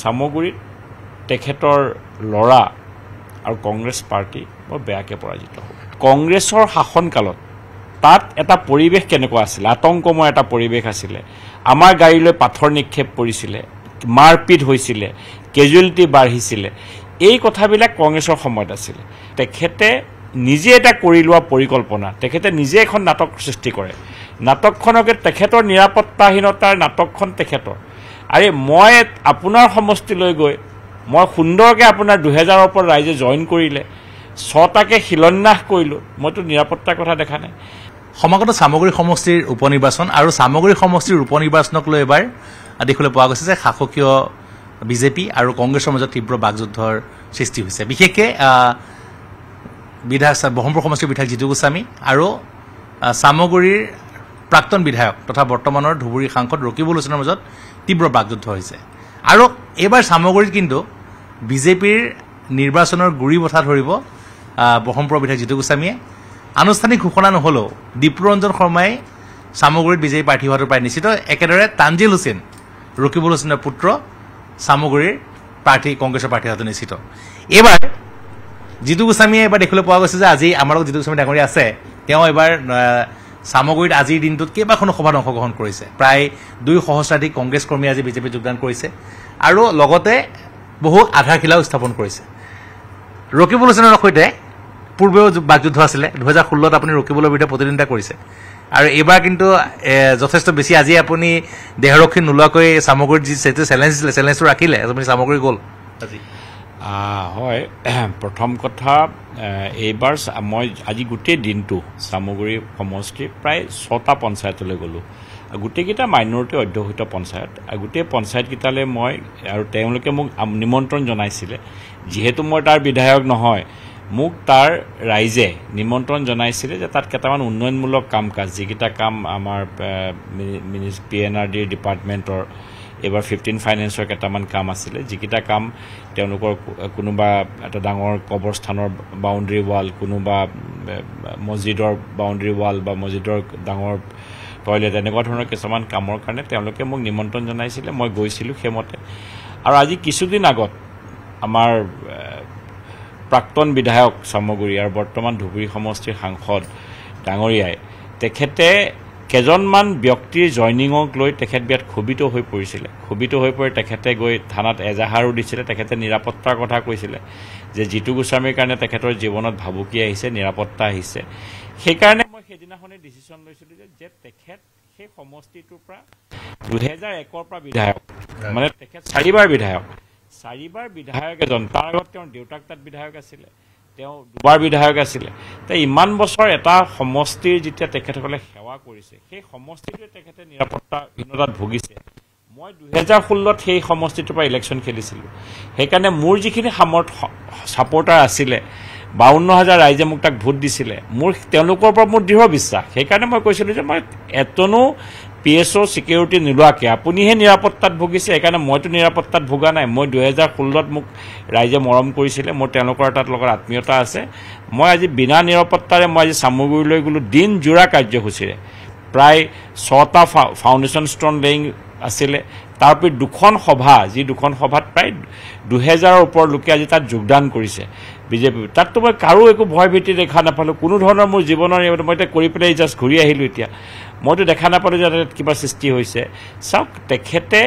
চামগুৰিত তেখেতৰ ল'ৰা আৰু কংগ্ৰেছ পাৰ্টী বৰ বেয়াকৈ পৰাজিত হ'ল কংগ্ৰেছৰ শাসনকালত তাত এটা পৰিৱেশ কেনেকুৱা আছিলে আতংকময় এটা পৰিৱেশ আছিলে আমাৰ গাড়ীলৈ পাথৰ নিক্ষেপ কৰিছিলে মাৰপিট হৈছিলে কেজুৱেলিটি বাঢ়িছিলে এই কথাবিলাক কংগ্ৰেছৰ সময়ত আছিলে তেখেতে নিজে এটা কৰি লোৱা পৰিকল্পনা তেখেতে নিজে এখন নাটক সৃষ্টি কৰে নাটকখনকে তেখেতৰ নিৰাপত্তাহীনতাৰ নাটকখন তেখেতৰ আৰে মই আপোনাৰ সমষ্টিলৈ গৈ মই সুন্দৰকৈ আপোনাৰ দুহেজাৰৰ পৰা ৰাইজে জইন কৰিলে ছটাকৈ শিলন্যাস কৰিলোঁ মইতো নিৰাপত্তাৰ কথা দেখা নাই সমগ্ৰ চামগুৰি সমষ্টিৰ উপ নিৰ্বাচন আৰু চামগুৰি সমষ্টিৰ উপ নিৰ্বাচনক লৈ এবাৰ দেখিবলৈ পোৱা গৈছে যে শাসকীয় বিজেপি আৰু কংগ্ৰেছৰ মাজত তীব্ৰ বাকযুদ্ধৰ সৃষ্টি হৈছে বিশেষকৈ বিধায়ক ব্ৰহ্মপুৰ সমষ্টিৰ বিধায়ক জিতু গোস্বামী আৰু চামগুৰিৰ প্ৰাক্তন বিধায়ক তথা বৰ্তমানৰ ধুবুৰী সাংসদ ৰকিবুল হোচেনৰ মাজত তীব্ৰ বাকযুদ্ধ হৈছে আৰু এইবাৰ চামগুৰিত কিন্তু বিজেপিৰ নিৰ্বাচনৰ গুৰি বঠা ধৰিব ব্ৰহ্মপুৰৰ বিধায়ক জিতু গোস্বামীয়ে আনুষ্ঠানিক ঘোষণা নহ'লেও দীপুৰঞ্জন শৰ্মাই চামগুৰিত বিজেপি প্ৰাৰ্থী হোৱাটো প্ৰায় নিশ্চিত একেদৰে তানজিল হুছেইন ৰকিবুল হুছেইনৰ পুত্ৰ চামগুৰিৰ প্ৰাৰ্থী কংগ্ৰেছৰ প্ৰাৰ্থী হোৱাটো নিশ্চিত এইবাৰ জিতু গোস্বামীয়ে এইবাৰ দেখিবলৈ পোৱা গৈছে যে আজি আমাৰ লগত জিতু গোস্বামী ডাঙৰীয়া আছে তেওঁ এইবাৰ চামগুৰিত আজিৰ দিনটোত কেইবাখনো সভাত অংশগ্ৰহণ কৰিছে প্ৰায় দুই সহস্ৰাধিক কংগ্ৰেছ কৰ্মীয়ে আজি বিজেপিত যোগদান কৰিছে আৰু লগতে বহু আধাৰশিলাও স্থাপন কৰিছে ৰকিবুল হুছেনৰ সৈতে পূৰ্বেও বাকযুদ্ধ আছিলে দুহেজাৰ ষোল্লত আপুনি ৰকিবুলৰ বিৰুদ্ধে প্ৰতিদ্বন্দ্বিতা কৰিছে আৰু এইবাৰ কিন্তু যথেষ্ট বেছি আজি আপুনি দেহৰক্ষী নোলোৱাকৈ চামগুৰিত যি চেলেঞ্জ দিছিলে চেলেঞ্জটো ৰাখিলে আপুনি চামগুৰি গ'ল হয় প্ৰথম কথা এইবাৰ মই আজি গোটেই দিনটো চামগুৰি সমষ্টিৰ প্ৰায় ছটা পঞ্চায়তলৈ গ'লোঁ গোটেইকেইটা মাইনৰিটি অধ্যুষিত পঞ্চায়ত গোটেই পঞ্চায়তকেইটালৈ মই আৰু তেওঁলোকে মোক নিমন্ত্ৰণ জনাইছিলে যিহেতু মই তাৰ বিধায়ক নহয় মোক তাৰ ৰাইজে নিমন্ত্ৰণ জনাইছিলে যে তাত কেইটামান উন্নয়নমূলক কাম কাজ যিকেইটা কাম আমাৰ পি এন আৰ ডিৰ ডিপাৰ্টমেণ্টৰ এইবাৰ ফিফটিন ফাইনেন্সৰ কেইটামান কাম আছিলে যিকেইটা কাম তেওঁলোকৰ কোনোবা এটা ডাঙৰ কবৰস্থানৰ বাউণ্ডেৰী ৱাল কোনোবা মছজিদৰ বাউণ্ডেৰী ৱাল বা মছজিদৰ ডাঙৰ টয়লেট এনেকুৱা ধৰণৰ কিছুমান কামৰ কাৰণে তেওঁলোকে মোক নিমন্ত্ৰণ জনাইছিলে মই গৈছিলোঁ সেইমতে আৰু আজি কিছুদিন আগত আমাৰ প্ৰাক্তন বিধায়ক চামগুৰি আৰু বৰ্তমান ধুবুৰী সমষ্টিৰ সাংসদ ডাঙৰীয়াই তেখেতে কেইজনমান ব্যক্তিৰ জইনিঙক লৈ তেখেত বিয়াত ক্ষোভিত হৈ পৰিছিলে ক্ষোভিত হৈ পৰি তেখেতে গৈ থানাত এজাহাৰো দিছিলে তেখেতে নিৰাপত্তাৰ কথা কৈছিলে যে জিতু গোস্বামীৰ কাৰণে তেখেতৰ জীৱনত ভাবুকি আহিছে নিৰাপত্তা আহিছে সেইকাৰণে মই সেইদিনাখনেই ডিচিশ্যন লৈছিলোঁ যে তেখেত সেই সমষ্টিটোৰ পৰা দুহেজাৰ একৰ পৰা বিধায়ক মানে তেখেত চাৰিবাৰ বিধায়ক চাৰিবাৰ বিধায়ক এজন তাৰ আগত তেওঁৰ দেউতাক তাত বিধায়ক আছিলে তেওঁ দুবাৰ বিধায়ক আছিলে তে ইমান বছৰ এটা সমষ্টিৰ যেতিয়া তেখেতসকলে সেৱা কৰিছে সেই সমষ্টিটোৱে তেখেতে নিৰাপত্তাহীনতাত ভুগিছে মই দুহেজাৰ ষোল্লত সেই সমষ্টিটোৰ পৰা ইলেকশ্যন খেলিছিলোঁ সেইকাৰণে মোৰ যিখিনি সামৰ্থ ছাপৰ্টাৰ আছিলে বাৱন্ন হাজাৰ ৰাইজে মোক তাক ভোট দিছিলে মোৰ তেওঁলোকৰ ওপৰত মোৰ দৃঢ় বিশ্বাস সেইকাৰণে মই কৈছিলোঁ যে মই এটনো পি এছ অ' ছিকিউৰিটি নোলোৱাকৈ আপুনিহে নিৰাপত্তাত ভুগিছে সেইকাৰণে মইতো নিৰাপত্তাত ভোগা নাই মই দুহেজাৰ ষোল্লত মোক ৰাইজে মৰম কৰিছিলে মোৰ তেওঁলোকৰ তাত লগত আত্মীয়তা আছে মই আজি বিনা নিৰাপত্তাৰে মই আজি চামগুৰিলৈ গ'লোঁ দিনজোৰা কাৰ্যসূচীৰে প্ৰায় ছটা ফাউণ্ডেশ্যন ষ্ট'ন লেং আছিলে তাৰপৰি দুখন সভা যি দুখন সভাত প্ৰায় দুহেজাৰৰ ওপৰৰ লোকে আজি তাত যোগদান কৰিছে বিজেপিৰ তাততো মই কাৰো একো ভয় ভীতি দেখা নাপালোঁ কোনো ধৰণৰ মোৰ জীৱনৰ মই এতিয়া কৰি পেলাই জাষ্ট ঘূৰি আহিলোঁ এতিয়া মইতো দেখা নাপালোঁ যে তাত কিবা সৃষ্টি হৈছে চাওক তেখেতে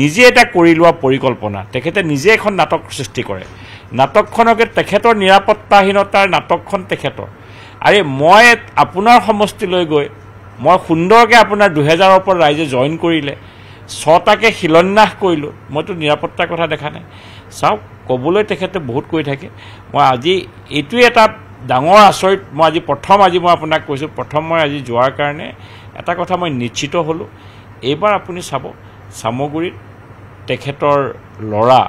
নিজে এটা কৰি লোৱা পৰিকল্পনা তেখেতে নিজে এখন নাটক সৃষ্টি কৰে নাটকখনকে তেখেতৰ নিৰাপত্তাহীনতাৰ নাটকখন তেখেতৰ আৰে মই আপোনাৰ সমষ্টিলৈ গৈ মই সুন্দৰকৈ আপোনাৰ দুহেজাৰৰ পৰা ৰাইজে জইন কৰিলে ছটাকে শিলন্যাস কৰিলোঁ মইতো নিৰাপত্তাৰ কথা দেখা নাই চাওক ক'বলৈ তেখেতে বহুত কৈ থাকে মই আজি এইটোৱে এটা ডাঙৰ আচৰিত মই আজি প্ৰথম আজি মই আপোনাক কৈছোঁ প্ৰথম মই আজি যোৱাৰ কাৰণে এটা কথা মই নিশ্চিত হ'লোঁ এইবাৰ আপুনি চাব চামগুৰিত তেখেতৰ ল'ৰা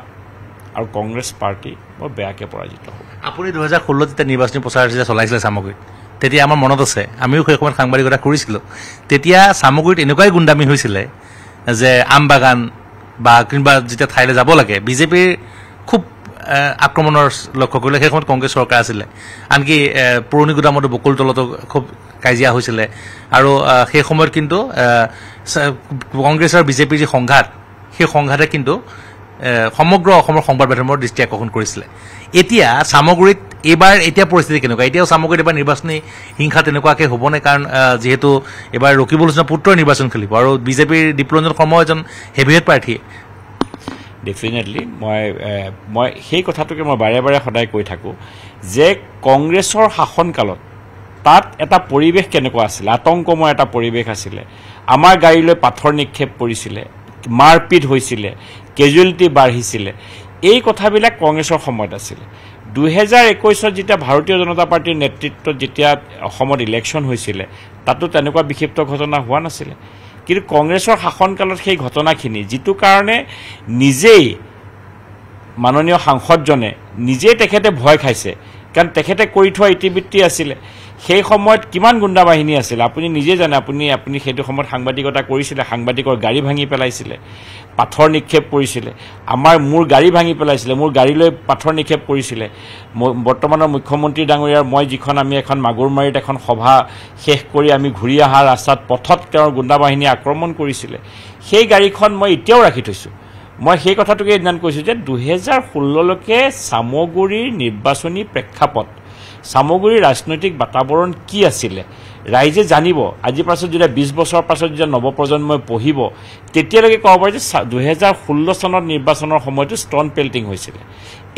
আৰু কংগ্ৰেছ পাৰ্টী বৰ বেয়াকৈ পৰাজিত হ'ব আপুনি দুহেজাৰ ষোল্ল যেতিয়া নিৰ্বাচনী প্ৰচাৰ যেতিয়া চলাইছিলে চামগুৰিত তেতিয়া আমাৰ মনত আছে আমিও সেই সময়ত সাংবাদিকতা কৰিছিলোঁ তেতিয়া চামগুৰিত এনেকুৱাই গুণ্ডামী হৈছিলে যে আম বাগান বা কোনোবা যেতিয়া ঠাইলৈ যাব লাগে বিজেপিৰ খুব আক্ৰমণৰ লক্ষ্য কৰিলে সেই সময়ত কংগ্ৰেছ চৰকাৰ আছিলে আনকি পুৰণি গোদামতো বকুল তলতো খুব কাজিয়া হৈছিলে আৰু সেই সময়ত কিন্তু কংগ্ৰেছ আৰু বিজেপিৰ যি সংঘাত সেই সংঘাতে কিন্তু সমগ্ৰ অসমৰ সংবাদ মাধ্যমৰ দৃষ্টি আকৰ্ষণ কৰিছিলে এতিয়া চামগুৰিত এইবাৰ এতিয়া পৰিস্থিতি কেনেকুৱা এতিয়াও চামগুৰিত এইবাৰ নিৰ্বাচনী হিংসা তেনেকুৱাকৈ হ'বনে কাৰণ যিহেতু এইবাৰ ৰকিবুল হোচেনৰ পুত্ৰই নিৰ্বাচন খেলিব আৰু বিজেপিৰ দীপৰঞ্জন শৰ্মা এজন হেভিহেড প্ৰাৰ্থী ডেফিনেটলি মই মই সেই কথাটোকে মই বাৰে বাৰে সদায় কৈ থাকোঁ যে কংগ্ৰেছৰ শাসনকালত তাত এটা পৰিৱেশ কেনেকুৱা আছিলে আতংকময় এটা পৰিৱেশ আছিলে আমাৰ গাড়ীলৈ পাথৰ নিক্ষেপ কৰিছিলে মাৰপিট হৈছিলে কেজুৱেলিটি বাঢ়িছিলে এই কথাবিলাক কংগ্ৰেছৰ সময়ত আছিলে দুহেজাৰ একৈছত যেতিয়া ভাৰতীয় জনতা পাৰ্টীৰ নেতৃত্বত যেতিয়া অসমত ইলেকশ্যন হৈছিলে তাতো তেনেকুৱা বিক্ষিপ্ত ঘটনা হোৱা নাছিলে কিন্তু কংগ্ৰেছৰ শাসনকালত সেই ঘটনাখিনি যিটো কাৰণে নিজেই মাননীয় সাংসদজনে নিজেই তেখেতে ভয় খাইছে কাৰণ তেখেতে কৰি থোৱা ইতিবৃত্তি আছিলে সেই সময়ত কিমান গুণ্ডা বাহিনী আছিলে আপুনি নিজে জানে আপুনি আপুনি সেইটো সময়ত সাংবাদিকতা কৰিছিলে সাংবাদিকৰ গাড়ী ভাঙি পেলাইছিলে পাথৰ নিক্ষেপ কৰিছিলে আমাৰ মোৰ গাড়ী ভাঙি পেলাইছিলে মোৰ গাড়ীলৈ পাথৰ নিক্ষেপ কৰিছিলে বৰ্তমানৰ মুখ্যমন্ত্ৰী ডাঙৰীয়াৰ মই যিখন আমি এখন মাগুৰমাৰীত এখন সভা শেষ কৰি আমি ঘূৰি অহা ৰাস্তাত পথত তেওঁৰ গুণ্ডা বাহিনীয়ে আক্ৰমণ কৰিছিলে সেই গাড়ীখন মই এতিয়াও ৰাখি থৈছোঁ মই সেই কথাটোকে সিদিনাখন কৈছোঁ যে দুহেজাৰ ষোল্ললৈকে চামগুৰিৰ নিৰ্বাচনী প্ৰেক্ষাপট চামগুৰি ৰাজনৈতিক বাতাবৰণ কি আছিলে ৰাইজে জানিব আজিৰ পাছত যেতিয়া বিশ বছৰৰ পাছত যেতিয়া নৱপ্ৰজন্মই পঢ়িব তেতিয়ালৈকে ক'ব পাৰি যে দুহেজাৰ ষোল্ল চনত নিৰ্বাচনৰ সময়তো ষ্টন পেল্টিং হৈছিলে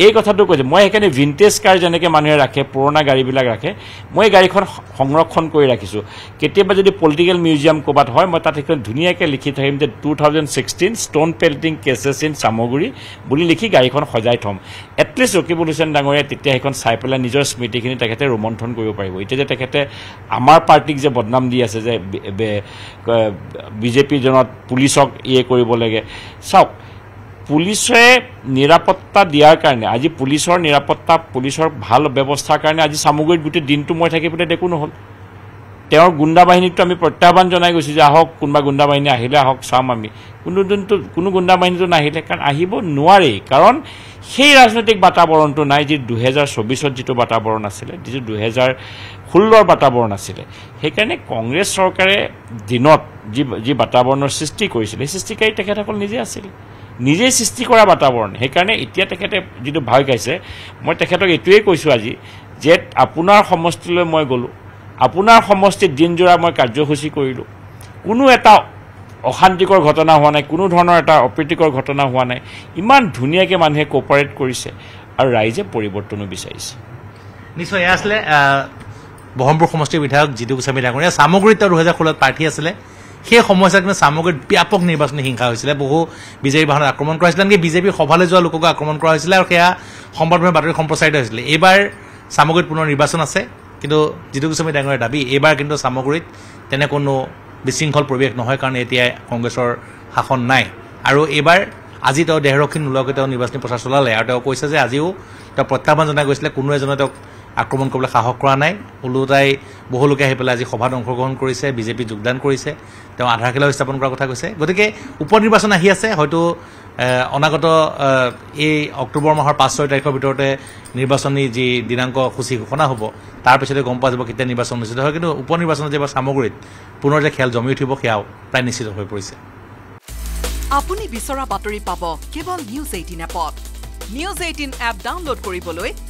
এই কথাটো কৈছে মই সেইকাৰণে ভিনটেজ কাৰ যেনেকৈ মানুহে ৰাখে পুৰণা গাড়ীবিলাক ৰাখে মই এই গাড়ীখন সংৰক্ষণ কৰি ৰাখিছোঁ কেতিয়াবা যদি পলিটিকেল মিউজিয়াম ক'ৰবাত হয় মই তাত সেইখন ধুনীয়াকৈ লিখি থাকিম যে two thousand sixteen stone painting cases in Chamguri বুলি লিখি গাড়ীখন সজাই থ'ম এটলিষ্ট ৰকিবুল হুছেন ডাঙৰীয়াই তেতিয়া সেইখন চাই পেলাই নিজৰ স্মৃতিখিনি তেখেতে ৰোমন্থন কৰিব পাৰিব এতিয়া যে তেখেতে আমাৰ পাৰ্টিক যে বদনাম দি আছে যে জনত পুলিচক ইয়ে কৰিব লাগে চাওক পুলিচে নিৰাপত্তা দিয়াৰ কাৰণে আজি পুলিচৰ নিৰাপত্তা পুলিচৰ ভাল ব্যৱস্থাৰ কাৰণে আজি চামগুৰিত গোটেই দিনটো মই থাকি পেলাই দেখো নহ'ল তেওঁৰ গুণ্ডা বাহিনীকতো আমি প্ৰত্যাহ্বান জনাই গৈছোঁ যে আহক কোনোবা গুণ্ডা বাহিনী আহিলে আহক চাম আমি কোনো দিনটো কোনো গুণ্ডা বাহিনীটো নাহিলে কাৰণ আহিব নোৱাৰেই কাৰণ সেই ৰাজনৈতিক বাতাৱৰণটো নাই যি দুহেজাৰ চৌবিছত যিটো বাতাৱৰণ আছিলে যিটো দুহেজাৰ ষোল্লৰ বাতাৱৰণ আছিলে সেইকাৰণে কংগ্ৰেছ চৰকাৰে দিনত যি যি বাতাৱৰণৰ সৃষ্টি কৰিছিলে সৃষ্টিকাৰী তেখেতসকল নিজে আছিলে নিজে সৃষ্টি কৰা বাতাবৰণ সেইকাৰণে এতিয়া তেখেতে যিটো ভয় খাইছে মই তেখেতক এইটোৱেই কৈছোঁ আজি যে আপোনাৰ সমষ্টিলৈ মই গ'লোঁ আপোনাৰ সমষ্টিত দিনজোৰা মই কাৰ্যসূচী কৰিলোঁ কোনো এটা অশান্তিকৰ ঘটনা হোৱা নাই কোনো ধৰণৰ এটা অপ্ৰীতিকৰ ঘটনা হোৱা নাই ইমান ধুনীয়াকৈ মানুহে কপাৰেট কৰিছে আৰু ৰাইজে পৰিৱৰ্তনো বিচাৰিছে নিশ্চয় এয়া আছিলে ব্ৰহ্মপুৰ সমষ্টিৰ বিধায়ক জিতু গোস্বামী ডাঙৰীয়া চামগুৰিত তেওঁ দুহেজাৰ ষোল্লত প্ৰাৰ্থী আছিলে সেই সময়ছোৱাত কিন্তু চামগুৰিত ব্যাপক নিৰ্বাচনী হিংসা হৈছিলে বহু বিজেপি বাহনত আক্ৰমণ কৰা হৈছিলে আনকি বিজেপিৰ সভালৈ যোৱা লোককো আক্ৰমণ কৰা হৈছিলে আৰু সেয়া সম্পৰ্কে বাতৰি সম্প্ৰচাৰিত হৈছিলে এইবাৰ চামগুৰিত পুনৰ নিৰ্বাচন আছে কিন্তু জিতু গোস্বামী ডাঙৰীয়া দাবী এইবাৰ কিন্তু চামগুৰিত তেনে কোনো বিশৃংখল পৰিৱেশ নহয় কাৰণ এতিয়া কংগ্ৰেছৰ শাসন নাই আৰু এইবাৰ আজি তেওঁ দেহৰক্ষী নোলোৱাকৈ তেওঁ নিৰ্বাচনী প্ৰচাৰ চলালে আৰু তেওঁ কৈছে যে আজিও তেওঁ প্ৰত্যাহ্বান জনাই গৈছিলে কোনো এজনে তেওঁক আক্ৰমণ কৰিবলৈ সাহস কৰা নাই ওলোটাই বহুলোকে আহি পেলাই আজি সভাত অংশগ্ৰহণ কৰিছে বিজেপি যোগদান কৰিছে তেওঁ আধাৰশিলাও স্থাপন কৰাৰ কথা কৈছে গতিকে উপ নিৰ্বাচন আহি আছে হয়তো অনাগত এই অক্টোবৰ মাহৰ পাঁচ ছয় তাৰিখৰ ভিতৰতে নিৰ্বাচনী যি দিনাংক সূচী ঘোষণা হ'ব তাৰপিছতে গম পোৱা যাব কেতিয়া নিৰ্বাচন অনুষ্ঠিত হয় কিন্তু উপ নিৰ্বাচনত যে সামগ্ৰীত পুনৰ যে খেল জমি উঠিব সেয়াও প্ৰায় নিশ্চিত হৈ পৰিছে আপুনি বিচৰা বাতৰি পাব কেৱল নিউজ এইটিন এপত নিউজ এইটিন এপ ডাউনলোড কৰিবলৈ